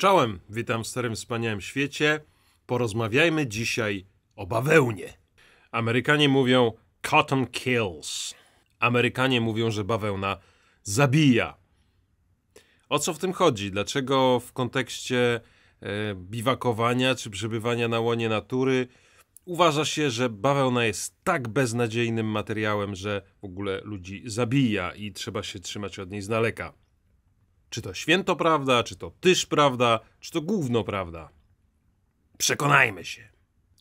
Czołem, witam w Starym Wspaniałym Świecie. Porozmawiajmy dzisiaj o bawełnie. Amerykanie mówią cotton kills. Amerykanie mówią, że bawełna zabija. O co w tym chodzi? Dlaczego w kontekście e, biwakowania czy przebywania na łonie natury uważa się, że bawełna jest tak beznadziejnym materiałem, że w ogóle ludzi zabija i trzeba się trzymać od niej z daleka? Czy to święto prawda, czy to tyż prawda, czy to gówno prawda? Przekonajmy się.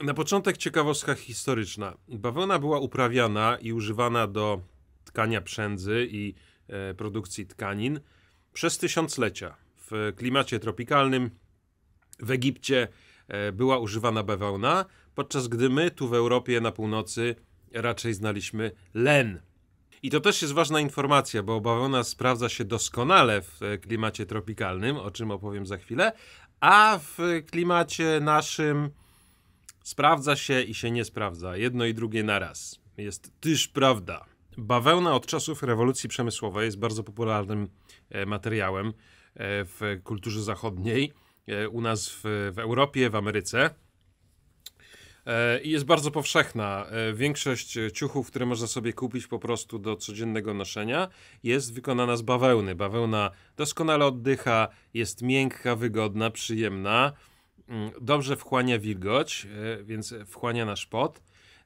Na początek ciekawostka historyczna. Bawełna była uprawiana i używana do tkania przędzy i e, produkcji tkanin przez tysiąclecia. W klimacie tropikalnym w Egipcie e, była używana bawełna, podczas gdy my tu w Europie na północy raczej znaliśmy len. I to też jest ważna informacja, bo bawełna sprawdza się doskonale w e, klimacie tropikalnym, o czym opowiem za chwilę, a w klimacie naszym sprawdza się i się nie sprawdza. Jedno i drugie naraz. Jest też prawda. Bawełna od czasów rewolucji przemysłowej jest bardzo popularnym e, materiałem e, w kulturze zachodniej, u nas w, w Europie, w Ameryce. E, i jest bardzo powszechna. E, większość e, ciuchów, które można sobie kupić po prostu do codziennego noszenia, jest wykonana z bawełny. Bawełna doskonale oddycha, jest miękka, wygodna, przyjemna, mm, dobrze wchłania wilgoć, więc wchłania nasz pot,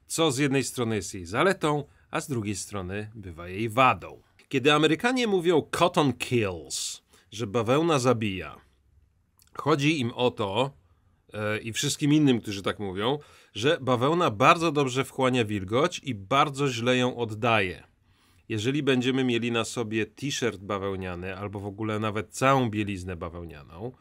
co z jednej strony jest jej zaletą, a z drugiej strony bywa jej wadą. Kiedy Amerykanie mówią cotton kills, że bawełna zabija, chodzi im o to, i wszystkim innym, którzy tak mówią, że bawełna bardzo dobrze wchłania wilgoć i bardzo źle ją oddaje. Jeżeli będziemy mieli na sobie t-shirt bawełniany albo w ogóle nawet całą bieliznę bawełnianą,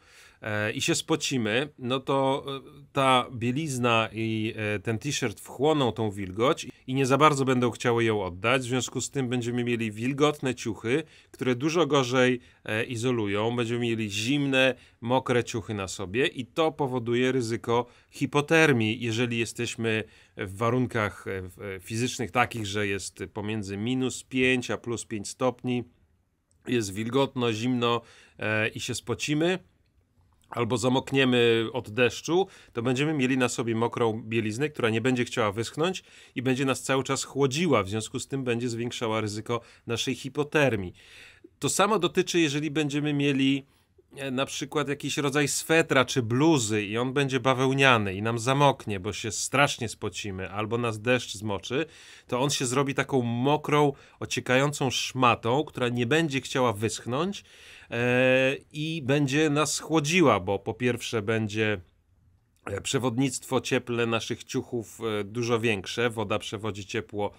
E, i się spocimy, no to e, ta bielizna i e, ten t-shirt wchłoną tą wilgoć i nie za bardzo będą chciały ją oddać. W związku z tym będziemy mieli wilgotne ciuchy, które dużo gorzej izolują. Będziemy mieli zimne, mokre ciuchy na sobie i to powoduje ryzyko hipotermii, jeżeli jesteśmy w warunkach fizycznych takich, że jest pomiędzy minus 5 a plus 5 stopni. Jest wilgotno, zimno i się spocimy albo zamokniemy od deszczu, to będziemy mieli na sobie mokrą bieliznę, która nie będzie chciała wyschnąć i będzie nas cały czas chłodziła, w związku z tym będzie zwiększała ryzyko naszej hipotermii. To samo dotyczy, jeżeli będziemy mieli E, na przykład jakiś rodzaj swetra czy bluzy i on będzie bawełniany i nam zamoknie, bo się strasznie spocimy, albo nas deszcz zmoczy, to on się zrobi taką mokrą, ociekającą szmatą, która nie będzie chciała wyschnąć e, i będzie nas chłodziła, bo po pierwsze będzie e, przewodnictwo cieple naszych ciuchów dużo większe, woda przewodzi ciepło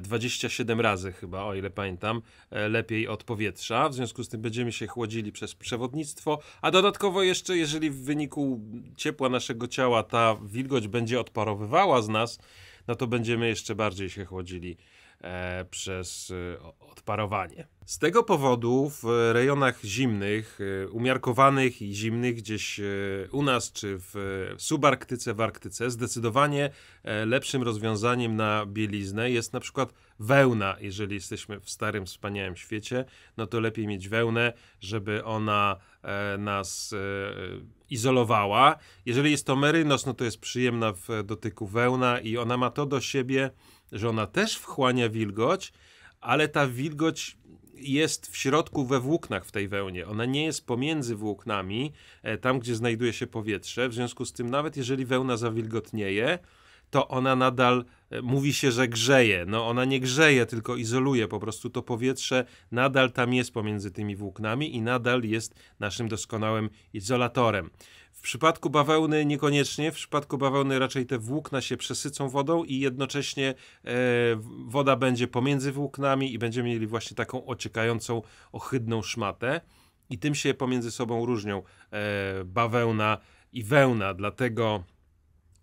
27 razy chyba, o ile pamiętam, e, lepiej od powietrza. W związku z tym będziemy się chłodzili przez przewodnictwo, a dodatkowo jeszcze, jeżeli w wyniku ciepła naszego ciała ta wilgoć będzie odparowywała z nas, no to będziemy jeszcze bardziej się chłodzili. E, przez e, odparowanie. Z tego powodu w rejonach zimnych, e, umiarkowanych i zimnych, gdzieś u nas czy w subarktyce, w Arktyce, zdecydowanie lepszym rozwiązaniem na bieliznę jest na przykład wełna. Jeżeli jesteśmy w starym, wspaniałym świecie, no to lepiej mieć wełnę, żeby ona E, nas e, e, izolowała. Jeżeli jest to merynos, no to jest przyjemna w dotyku wełna i ona ma to do siebie, że ona też wchłania wilgoć, ale ta wilgoć jest w środku we włóknach w tej wełnie. Ona nie jest pomiędzy włóknami, tam gdzie znajduje się powietrze. W związku z tym, nawet jeżeli wełna zawilgotnieje, to ona nadal e, mówi się, że grzeje. No ona nie grzeje, tylko izoluje. Po prostu to powietrze nadal tam jest pomiędzy tymi włóknami i nadal jest naszym doskonałym izolatorem. W przypadku bawełny niekoniecznie, w przypadku bawełny raczej te włókna się przesycą wodą i jednocześnie e, woda będzie pomiędzy włóknami i będziemy mieli właśnie taką ociekającą, ohydną szmatę. I tym się pomiędzy sobą różnią e, bawełna i wełna, dlatego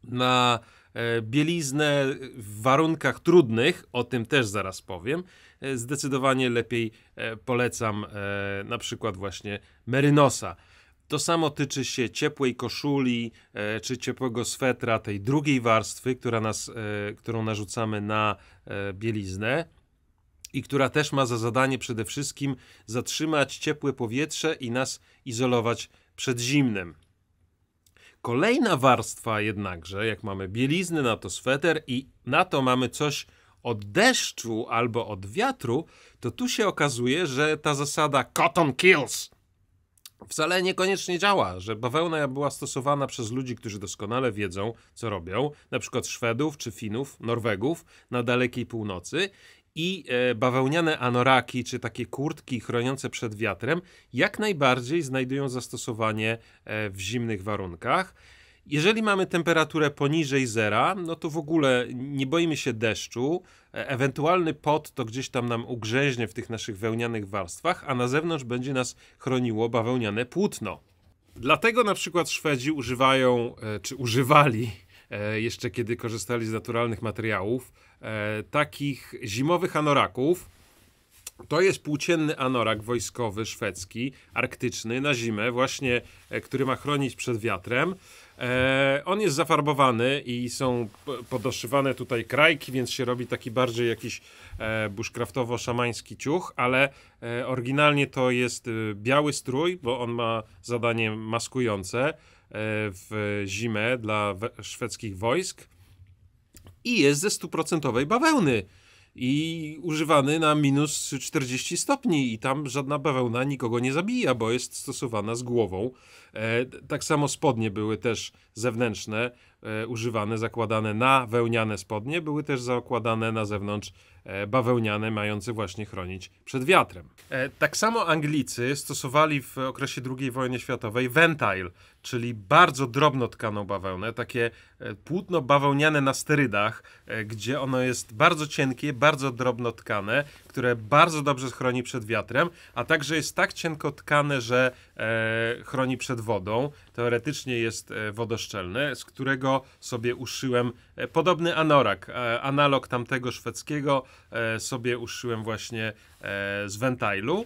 na E, bieliznę w warunkach trudnych, o tym też zaraz powiem, e, zdecydowanie lepiej e, polecam na przykład właśnie Merynosa. To samo tyczy się ciepłej koszuli czy ciepłego swetra, tej drugiej warstwy, która nas, którą narzucamy na bieliznę i która też ma za zadanie przede wszystkim zatrzymać ciepłe powietrze i nas izolować przed zimnem. Kolejna warstwa jednakże, jak mamy bieliznę, na to sweter i na to mamy coś od deszczu albo od wiatru, to tu się okazuje, że ta zasada cotton kills wcale niekoniecznie działa, że bawełna była stosowana przez ludzi, którzy doskonale wiedzą, co robią, na przykład Szwedów czy Finów, Norwegów na dalekiej północy i e, bawełniane anoraki, czy takie kurtki chroniące przed wiatrem, jak najbardziej znajdują zastosowanie e, w zimnych warunkach. Jeżeli mamy temperaturę poniżej zera, no to w ogóle nie boimy się deszczu. E, ewentualny pot to gdzieś tam nam ugrzęźnie w tych naszych wełnianych warstwach, a na zewnątrz będzie nas chroniło bawełniane płótno. Dlatego na przykład Szwedzi używają, czy używali jeszcze kiedy korzystali z naturalnych materiałów, E, takich zimowych anoraków. To jest płócienny anorak wojskowy szwedzki, arktyczny, na zimę, właśnie, e, który ma chronić przed wiatrem. E, on jest zafarbowany i są podoszywane tutaj krajki, więc się robi taki bardziej jakiś e, bushcraftowo-szamański ciuch, ale e, oryginalnie to jest y, biały strój, bo on ma zadanie maskujące e, w zimę dla szwedzkich wojsk i jest ze stuprocentowej bawełny i używany na minus 40 stopni i tam żadna bawełna nikogo nie zabija, bo jest stosowana z głową. E, tak samo spodnie były też zewnętrzne, e, używane, zakładane na wełniane spodnie, były też zakładane na zewnątrz e, bawełniane, mające właśnie chronić przed wiatrem. E, tak samo Anglicy stosowali w okresie II wojny światowej ventile, czyli bardzo drobno tkaną bawełnę, takie e, płótno bawełniane na sterydach, e, gdzie ono jest bardzo cienkie, bardzo drobno tkane, które bardzo dobrze chroni przed wiatrem, a także jest tak cienko tkane, że e, chroni przed wodą. Teoretycznie jest e, wodoszczelne, z którego sobie uszyłem podobny anorak, analog tamtego szwedzkiego, sobie uszyłem właśnie z wentailu.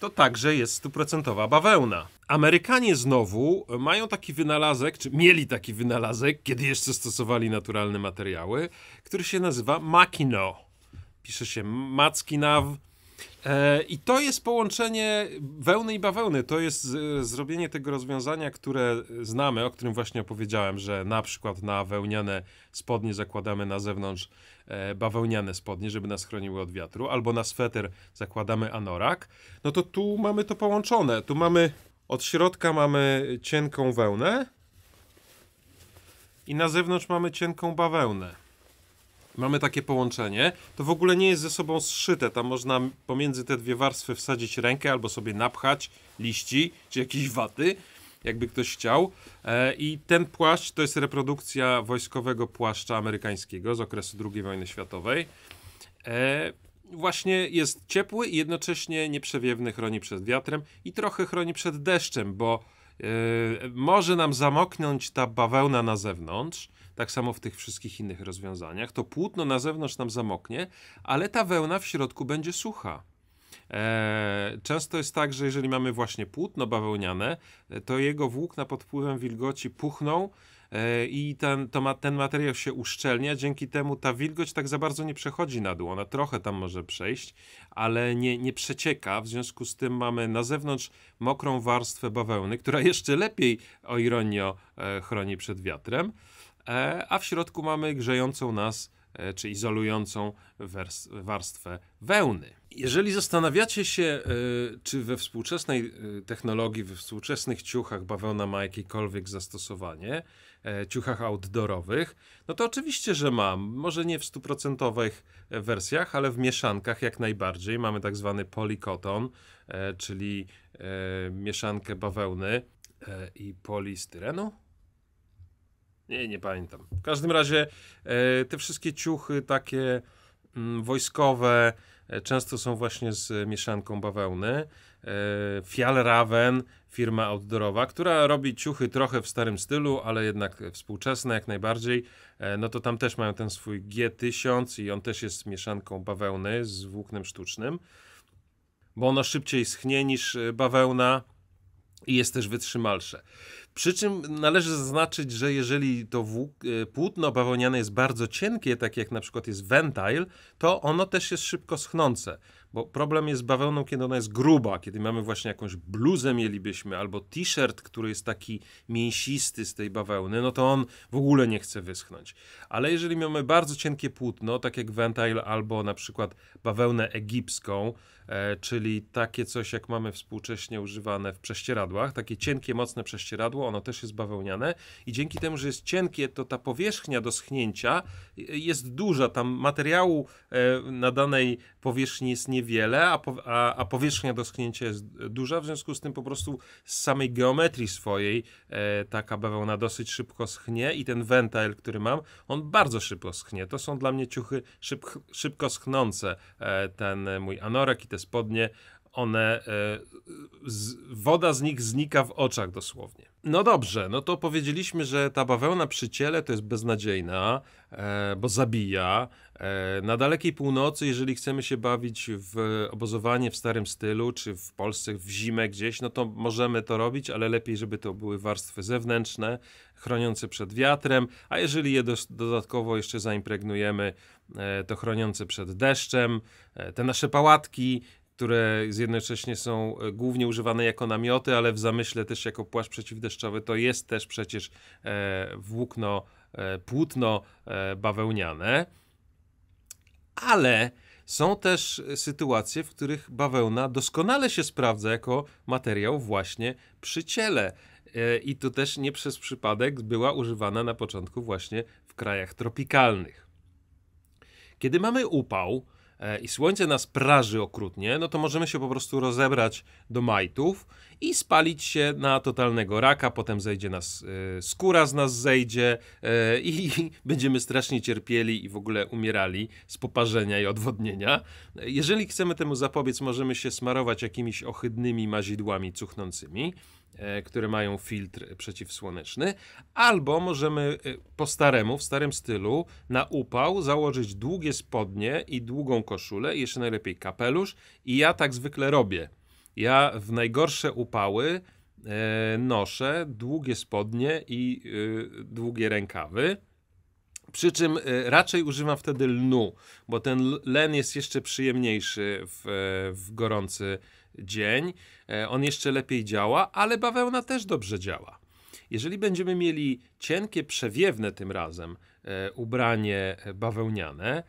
To także jest stuprocentowa bawełna. Amerykanie znowu mają taki wynalazek, czy mieli taki wynalazek, kiedy jeszcze stosowali naturalne materiały, który się nazywa Makino. Pisze się Mackinaw. E, I to jest połączenie wełny i bawełny. To jest e, zrobienie tego rozwiązania, które znamy, o którym właśnie opowiedziałem, że na przykład na wełniane spodnie zakładamy na zewnątrz e, bawełniane spodnie, żeby nas chroniły od wiatru, albo na sweter zakładamy anorak. No to tu mamy to połączone. Tu mamy od środka mamy cienką wełnę i na zewnątrz mamy cienką bawełnę. Mamy takie połączenie. To w ogóle nie jest ze sobą zszyte. Tam można pomiędzy te dwie warstwy wsadzić rękę albo sobie napchać liści czy jakieś waty, jakby ktoś chciał. E, I ten płaszcz to jest reprodukcja wojskowego płaszcza amerykańskiego z okresu II wojny światowej. E, właśnie jest ciepły i jednocześnie nieprzewiewny chroni przed wiatrem i trochę chroni przed deszczem, bo yy, może nam zamoknąć ta bawełna na zewnątrz, tak samo w tych wszystkich innych rozwiązaniach. To płótno na zewnątrz nam zamoknie, ale ta wełna w środku będzie sucha. Eee, często jest tak, że jeżeli mamy właśnie płótno bawełniane, to jego włókna pod wpływem wilgoci puchną, E, i ten, to ma, ten materiał się uszczelnia, dzięki temu ta wilgoć tak za bardzo nie przechodzi na dół, ona trochę tam może przejść, ale nie, nie przecieka, w związku z tym mamy na zewnątrz mokrą warstwę bawełny, która jeszcze lepiej, o ironio, e, chroni przed wiatrem, e, a w środku mamy grzejącą nas czy izolującą warstwę wełny. Jeżeli zastanawiacie się, czy we współczesnej technologii, we współczesnych ciuchach bawełna ma jakiekolwiek zastosowanie, E, ciuchach outdoorowych, no to oczywiście, że mam. Może nie w stuprocentowych e, wersjach, ale w mieszankach jak najbardziej. Mamy tak zwany polikoton, e, czyli mieszankę bawełny i polistyrenu. Nie, nie pamiętam. W każdym razie te wszystkie ciuchy takie mm, wojskowe często są właśnie z mieszanką bawełny. E, Fial Raven, firma outdoorowa, która robi ciuchy trochę w starym stylu, ale jednak współczesne jak najbardziej. E, no to tam też mają ten swój G1000 i on też jest mieszanką bawełny z włóknem sztucznym, bo ono szybciej schnie niż e, bawełna i jest też wytrzymalsze. Przy czym należy zaznaczyć, że jeżeli to e, płótno bawełniane jest bardzo cienkie, tak jak na przykład jest ventile, to ono też jest szybko schnące. Bo problem jest z bawełną, kiedy ona jest gruba, kiedy mamy właśnie jakąś bluzę mielibyśmy, albo t-shirt, który jest taki mięsisty z tej bawełny, no to on w ogóle nie chce wyschnąć. Ale jeżeli mamy bardzo cienkie płótno, tak jak ventile albo na przykład bawełnę egipską, e, czyli takie coś jak mamy współcześnie używane w prześcieradłach, takie cienkie, mocne prześcieradło, ono też jest bawełniane i dzięki temu, że jest cienkie, to ta powierzchnia do schnięcia jest duża, tam materiału e, na danej powierzchni jest niewiele, a, po, a, a powierzchnia do schnięcia jest duża, w związku z tym po prostu z samej geometrii swojej e, taka bawełna dosyć szybko schnie i ten wentyl, który mam, on bardzo szybko schnie. To są dla mnie ciuchy szyb, szybko schnące, e, ten mój anorek i te spodnie one, e, z, woda z nich znika w oczach dosłownie. No dobrze, no to powiedzieliśmy, że ta bawełna przy ciele to jest beznadziejna, e, bo zabija. E, na dalekiej północy, jeżeli chcemy się bawić w obozowanie w starym stylu, czy w Polsce w zimę gdzieś, no to możemy to robić, ale lepiej, żeby to były warstwy zewnętrzne, chroniące przed wiatrem, a jeżeli je dodatkowo jeszcze zaimpregnujemy, to chroniące przed deszczem, te nasze pałatki, które jednocześnie są e, głównie używane jako namioty, ale w zamyśle też jako płaszcz przeciwdeszczowy, to jest też przecież e, włókno, e, płótno bawełniane. Ale są też sytuacje, w których bawełna doskonale się sprawdza jako materiał właśnie przy ciele. I tu też nie przez przypadek była używana na początku właśnie w krajach tropikalnych. Kiedy mamy upał, E, i słońce nas praży okrutnie, no to możemy się po prostu rozebrać do majtów i spalić się na totalnego raka, potem zejdzie nas, e, skóra z nas zejdzie e, i będziemy strasznie cierpieli i w ogóle umierali z poparzenia i odwodnienia. Jeżeli chcemy temu zapobiec, możemy się smarować jakimiś ohydnymi mazidłami cuchnącymi. E, które mają filtr przeciwsłoneczny, albo możemy e, po staremu, w starym stylu, na upał założyć długie spodnie i długą koszulę, i jeszcze najlepiej kapelusz. I ja tak zwykle robię. Ja w najgorsze upały e, noszę długie spodnie i długie rękawy. Przy czym raczej używam wtedy lnu, bo ten len jest jeszcze przyjemniejszy w, w gorący dzień. E, on jeszcze lepiej działa, ale bawełna też dobrze działa. Jeżeli będziemy mieli cienkie, przewiewne tym razem e, ubranie bawełniane,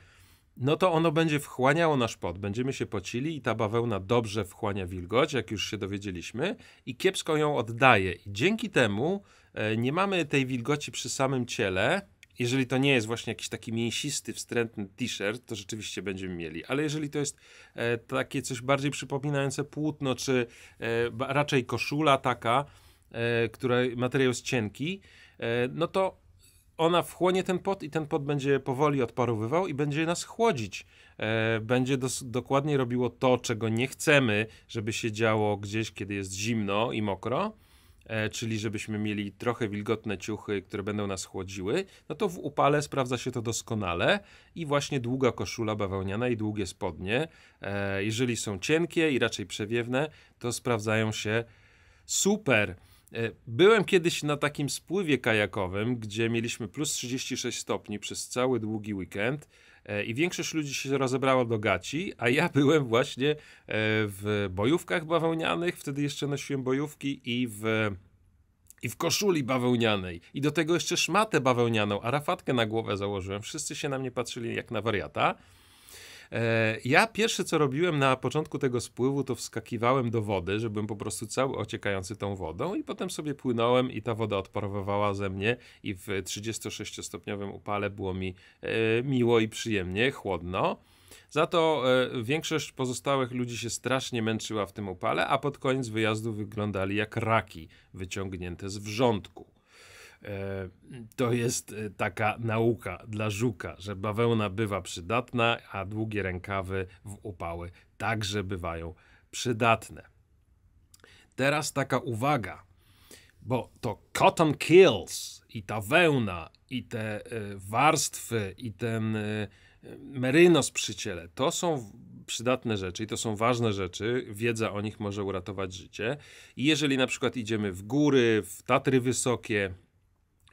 no to ono będzie wchłaniało nasz pot, będziemy się pocili i ta bawełna dobrze wchłania wilgoć, jak już się dowiedzieliśmy, i kiepsko ją oddaje. I dzięki temu e, nie mamy tej wilgoci przy samym ciele, jeżeli to nie jest właśnie jakiś taki mięsisty, wstrętny t-shirt, to rzeczywiście będziemy mieli. Ale jeżeli to jest e, takie coś bardziej przypominające płótno, czy e, raczej koszula taka, e, której materiał jest cienki, e, no to ona wchłonie ten pot i ten pot będzie powoli odparowywał i będzie nas chłodzić. E, będzie dokładnie robiło to, czego nie chcemy, żeby się działo gdzieś, kiedy jest zimno i mokro E, czyli żebyśmy mieli trochę wilgotne ciuchy, które będą nas chłodziły, no to w upale sprawdza się to doskonale i właśnie długa koszula bawełniana i długie spodnie, e, jeżeli są cienkie i raczej przewiewne, to sprawdzają się super. E, byłem kiedyś na takim spływie kajakowym, gdzie mieliśmy plus 36 stopni przez cały długi weekend E, i większość ludzi się rozebrała do gaci, a ja byłem właśnie e, w bojówkach bawełnianych, wtedy jeszcze nosiłem bojówki i w i w koszuli bawełnianej. I do tego jeszcze szmatę bawełnianą, a rafatkę na głowę założyłem. Wszyscy się na mnie patrzyli jak na wariata. E, ja pierwsze co robiłem na początku tego spływu, to wskakiwałem do wody, żebym po prostu cały ociekający tą wodą i potem sobie płynąłem i ta woda odparowywała ze mnie i w 36-stopniowym upale było mi e, miło i przyjemnie, chłodno. Za to e, większość pozostałych ludzi się strasznie męczyła w tym upale, a pod koniec wyjazdu wyglądali jak raki wyciągnięte z wrzątku to jest e, taka nauka dla żuka, że bawełna bywa przydatna, a długie rękawy w upały także bywają przydatne. Teraz taka uwaga, bo to cotton kills i ta wełna i te e, warstwy i ten e, merynos przy to są przydatne rzeczy i to są ważne rzeczy. Wiedza o nich może uratować życie. I jeżeli na przykład idziemy w góry, w Tatry Wysokie,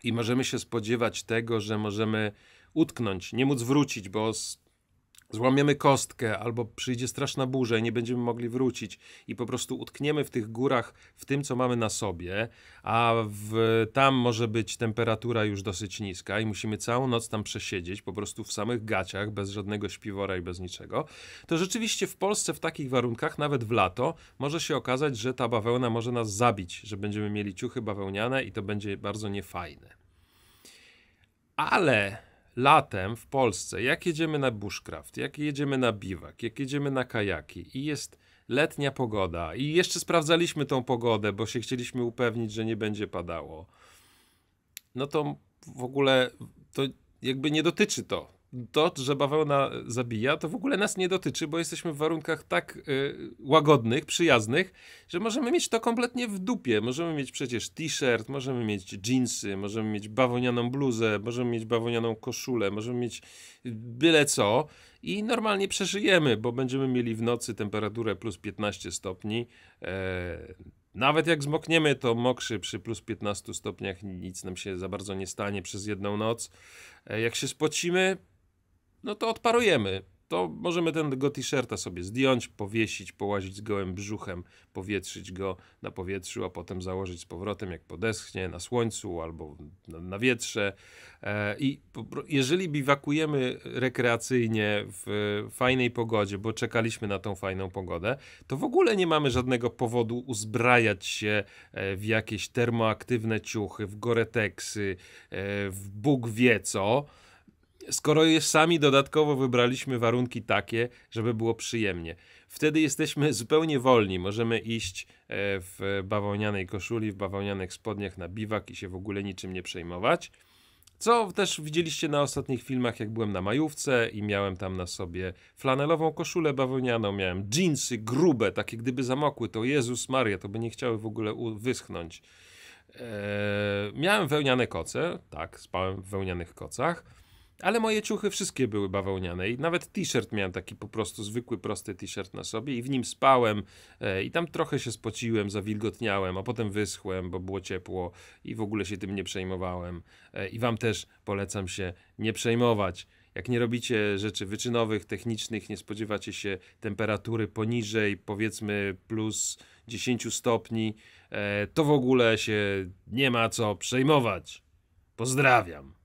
i możemy się spodziewać tego, że możemy utknąć, nie móc wrócić, bo złamiemy kostkę, albo przyjdzie straszna burza i nie będziemy mogli wrócić i po prostu utkniemy w tych górach w tym, co mamy na sobie, a w, tam może być temperatura już dosyć niska i musimy całą noc tam przesiedzieć, po prostu w samych gaciach, bez żadnego śpiwora i bez niczego, to rzeczywiście w Polsce w takich warunkach, nawet w lato, może się okazać, że ta bawełna może nas zabić, że będziemy mieli ciuchy bawełniane i to będzie bardzo niefajne. Ale latem w Polsce, jak jedziemy na bushcraft, jak jedziemy na biwak, jak jedziemy na kajaki i jest letnia pogoda i jeszcze sprawdzaliśmy tą pogodę, bo się chcieliśmy upewnić, że nie będzie padało, no to w ogóle to jakby nie dotyczy to to, że bawełna zabija, to w ogóle nas nie dotyczy, bo jesteśmy w warunkach tak y, łagodnych, przyjaznych, że możemy mieć to kompletnie w dupie. Możemy mieć przecież t-shirt, możemy mieć jeansy, możemy mieć bawełnianą bluzę, możemy mieć bawełnianą koszulę, możemy mieć y, byle co i normalnie przeżyjemy, bo będziemy mieli w nocy temperaturę plus 15 stopni. E, nawet jak zmokniemy, to mokrzy przy plus 15 stopniach nic nam się za bardzo nie stanie przez jedną noc. E, jak się spocimy, no to odparujemy. To możemy tego t-shirta sobie zdjąć, powiesić, połazić z gołym brzuchem, powietrzyć go na powietrzu, a potem założyć z powrotem, jak podeschnie, na słońcu albo na, wietrze. E, I jeżeli biwakujemy rekreacyjnie w fajnej pogodzie, bo czekaliśmy na tą fajną pogodę, to w ogóle nie mamy żadnego powodu uzbrajać się e, w jakieś termoaktywne ciuchy, w goreteksy, e, w Bóg wie co skoro już sami dodatkowo wybraliśmy warunki takie, żeby było przyjemnie, wtedy jesteśmy zupełnie wolni. Możemy iść e, w bawełnianej koszuli, w bawełnianych spodniach na biwak i się w ogóle niczym nie przejmować. Co też widzieliście na ostatnich filmach, jak byłem na majówce i miałem tam na sobie flanelową koszulę bawełnianą, miałem dżinsy grube, takie gdyby zamokły, to Jezus Maria, to by nie chciały w ogóle wyschnąć. Eee, miałem wełniane koce, tak, spałem w wełnianych kocach. Ale moje ciuchy wszystkie były bawełniane i nawet t-shirt miałem taki po prostu zwykły, prosty t-shirt na sobie i w nim spałem e, i tam trochę się spociłem, zawilgotniałem, a potem wyschłem, bo było ciepło i w ogóle się tym nie przejmowałem. E, I wam też polecam się nie przejmować. Jak nie robicie rzeczy wyczynowych, technicznych, nie spodziewacie się temperatury poniżej powiedzmy plus 10 stopni, e, to w ogóle się nie ma co przejmować. Pozdrawiam.